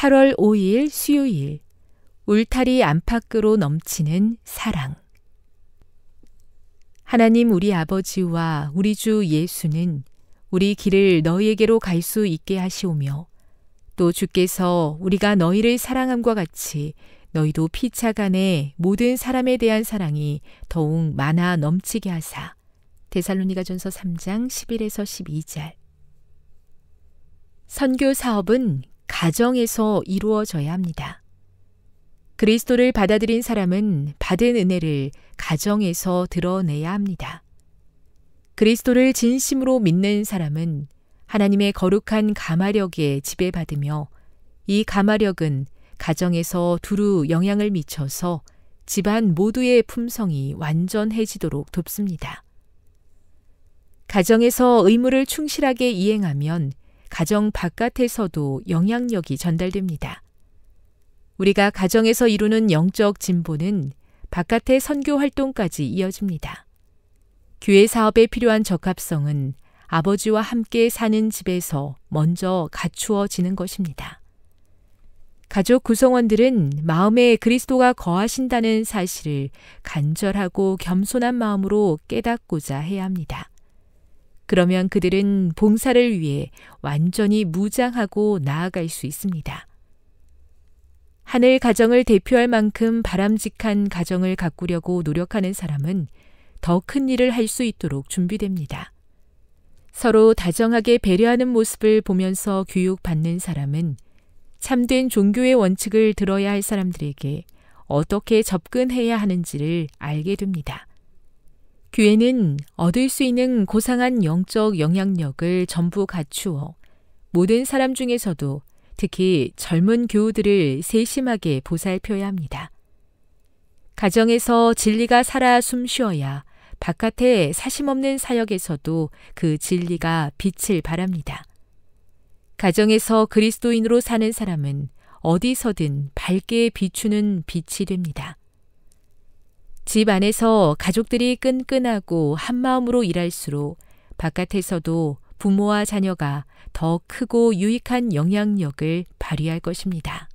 8월 5일 수요일 울타리 안팎으로 넘치는 사랑 하나님 우리 아버지와 우리 주 예수는 우리 길을 너희에게로 갈 수 있게 하시오며 또 주께서 우리가 너희를 사랑함과 같이 너희도 피차 간에 모든 사람에 대한 사랑이 더욱 많아 넘치게 하사. 데살로니가전서 3장 11에서 12절. 선교 사업은 가정에서 이루어져야 합니다. 그리스도를 받아들인 사람은 받은 은혜를 가정에서 드러내야 합니다. 그리스도를 진심으로 믿는 사람은 하나님의 거룩한 가마력에 지배받으며 이 가마력은 가정에서 두루 영향을 미쳐서 집안 모두의 품성이 완전해지도록 돕습니다. 가정에서 의무를 충실하게 이행하면 가정 바깥에서도 영향력이 전달됩니다. 우리가 가정에서 이루는 영적 진보는 바깥의 선교 활동까지 이어집니다. 교회 사업에 필요한 적합성은 아버지와 함께 사는 집에서 먼저 갖추어지는 것입니다. 가족 구성원들은 마음에 그리스도가 거하신다는 사실을 간절하고 겸손한 마음으로 깨닫고자 해야 합니다. 그러면 그들은 봉사를 위해 완전히 무장하고 나아갈 수 있습니다. 하늘 가정을 대표할 만큼 바람직한 가정을 가꾸려고 노력하는 사람은 더 큰 일을 할 수 있도록 준비됩니다. 서로 다정하게 배려하는 모습을 보면서 교육받는 사람은 참된 종교의 원칙을 들어야 할 사람들에게 어떻게 접근해야 하는지를 알게 됩니다. 교회는 얻을 수 있는 고상한 영적 영향력을 전부 갖추어 모든 사람 중에서도 특히 젊은 교우들을 세심하게 보살펴야 합니다. 가정에서 진리가 살아 숨쉬어야 바깥의 사심없는 사역에서도 그 진리가 빛을 발합니다. 가정에서 그리스도인으로 사는 사람은 어디서든 밝게 비추는 빛이 됩니다. 집 안에서 가족들이 끈끈하고 한마음으로 일할수록 바깥에서도 부모와 자녀가 더 크고 유익한 영향력을 발휘할 것입니다.